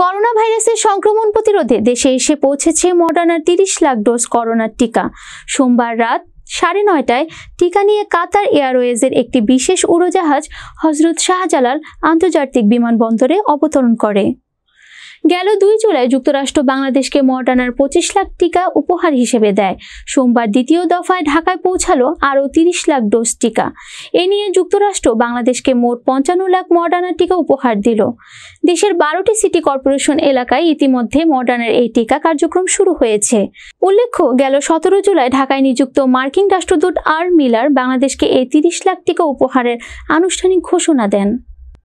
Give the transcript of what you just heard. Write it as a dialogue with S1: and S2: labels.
S1: corona ভাইরাসের সংক্রমণ প্রতিরোধে দেশে এসে পৌঁছেছে মডার্নার তিরিশ লাখ ডোজ করোনার টিকা সোমবার রাত সাড়ে নয়টায় টিকা নিয়ে কাতার এয়ারওয়েজের একটি বিশেষ উড়োজাহাজ হজরত শাহজালাল আন্তর্জাতিক বিমানবন্দরে অবতরণ করে গেল দুই জুলাই যুক্তরাষ্ট্র বাংলাদেশকে মর্ডানার পঁচিশ লাখ টিকা উপহার হিসেবে দেয় সোমবার দ্বিতীয় দফায় ঢাকায় পৌঁছালো আরও তিরিশ লাখ ডোজ টিকা এ নিয়ে যুক্তরাষ্ট্র বাংলাদেশকে মোট পঞ্চান্ন লাখ মর্ডানার টিকা উপহার দিল দেশের বারোটি সিটি কর্পোরেশন এলাকায় ইতিমধ্যে মডার্নের এই টিকা কার্যক্রম শুরু হয়েছে উল্লেখ্য গেল সতেরো জুলাই ঢাকায় নিযুক্ত মার্কিন রাষ্ট্রদূত আর মিলার বাংলাদেশকে এই তিরিশ লাখ টিকা উপহারের আনুষ্ঠানিক ঘোষণা দেন